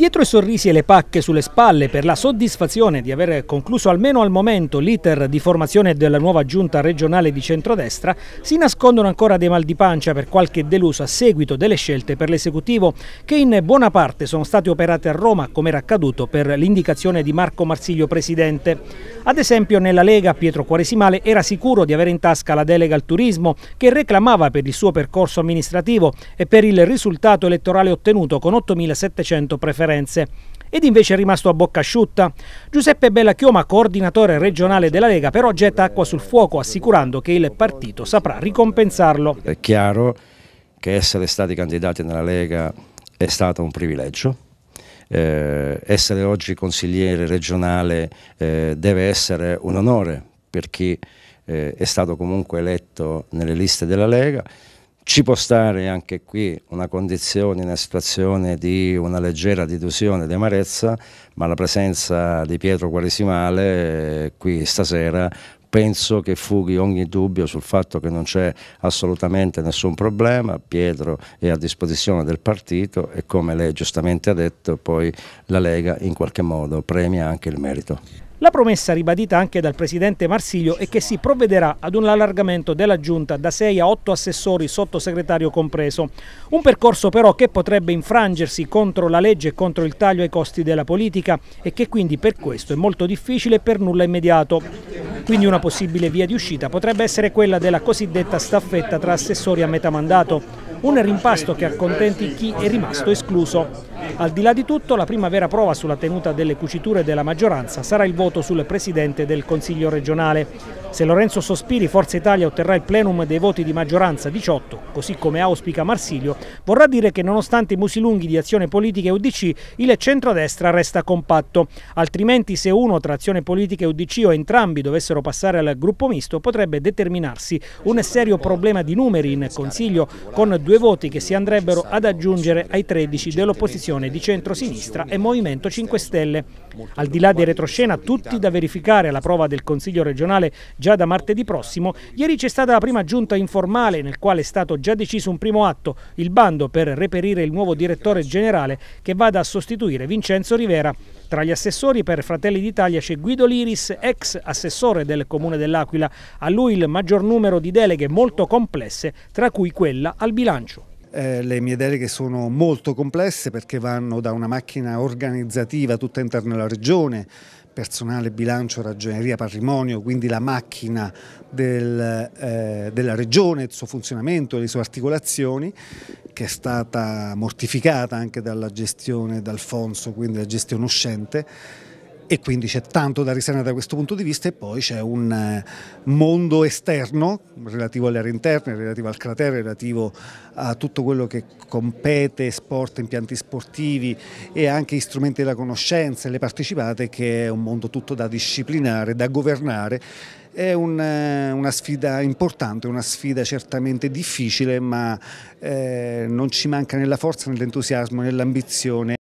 Dietro i sorrisi e le pacche sulle spalle per la soddisfazione di aver concluso almeno al momento l'iter di formazione della nuova giunta regionale di centrodestra, si nascondono ancora dei mal di pancia per qualche deluso a seguito delle scelte per l'esecutivo che in buona parte sono state operate a Roma, come era accaduto per l'indicazione di Marco Marsiglio presidente. Ad esempio nella Lega Pietro Quaresimale era sicuro di avere in tasca la delega al turismo che reclamava per il suo percorso amministrativo e per il risultato elettorale ottenuto con 8.700 preferenze Firenze. Ed invece è rimasto a bocca asciutta. Giuseppe Bellachioma, coordinatore regionale della Lega, però getta acqua sul fuoco assicurando che il partito saprà ricompensarlo. È chiaro che essere stati candidati nella Lega è stato un privilegio, eh, essere oggi consigliere regionale eh, deve essere un onore per chi eh, è stato comunque eletto nelle liste della Lega. Ci può stare anche qui una condizione, una situazione di una leggera dilusione di amarezza, ma la presenza di Pietro Quaresimale eh, qui stasera penso che fughi ogni dubbio sul fatto che non c'è assolutamente nessun problema, Pietro è a disposizione del partito e come lei giustamente ha detto poi la Lega in qualche modo premia anche il merito. La promessa ribadita anche dal presidente Marsiglio è che si provvederà ad un allargamento della giunta da 6 a 8 assessori, sottosegretario compreso. Un percorso però che potrebbe infrangersi contro la legge e contro il taglio ai costi della politica e che quindi per questo è molto difficile e per nulla immediato. Quindi una possibile via di uscita potrebbe essere quella della cosiddetta staffetta tra assessori a metà mandato, un rimpasto che accontenti chi è rimasto escluso. Al di là di tutto, la prima vera prova sulla tenuta delle cuciture della maggioranza sarà il voto sul Presidente del Consiglio regionale. Se Lorenzo Sospiri Forza Italia otterrà il plenum dei voti di maggioranza 18, così come auspica Marsilio, vorrà dire che nonostante i musi lunghi di azione politica e UDC, il centrodestra resta compatto. Altrimenti se uno tra azione politica e UDC o entrambi dovessero passare al gruppo misto, potrebbe determinarsi un serio problema di numeri in Consiglio, con due voti che si andrebbero ad aggiungere ai 13 dell'opposizione coalizione di centrosinistra e Movimento 5 Stelle. Al di là di retroscena, tutti da verificare alla prova del Consiglio regionale già da martedì prossimo, ieri c'è stata la prima giunta informale nel quale è stato già deciso un primo atto, il bando per reperire il nuovo direttore generale che vada a sostituire Vincenzo Rivera. Tra gli assessori per Fratelli d'Italia c'è Guido Liris, ex assessore del Comune dell'Aquila, a lui il maggior numero di deleghe molto complesse, tra cui quella al bilancio. Eh, le mie deleghe sono molto complesse perché vanno da una macchina organizzativa tutta interna alla regione, personale, bilancio, ragioneria, patrimonio, quindi la macchina del, eh, della regione, il suo funzionamento, le sue articolazioni, che è stata mortificata anche dalla gestione d'Alfonso, quindi la gestione uscente e quindi c'è tanto da risanare da questo punto di vista e poi c'è un eh, mondo esterno relativo alle aree interne, relativo al cratere, relativo a tutto quello che compete, sport, impianti sportivi e anche strumenti della conoscenza e le partecipate che è un mondo tutto da disciplinare, da governare è una, eh, una, sfida importante, una sfida certamente difficile, ma eh, non ci manca nella forza, nell'entusiasmo, nell'ambizione.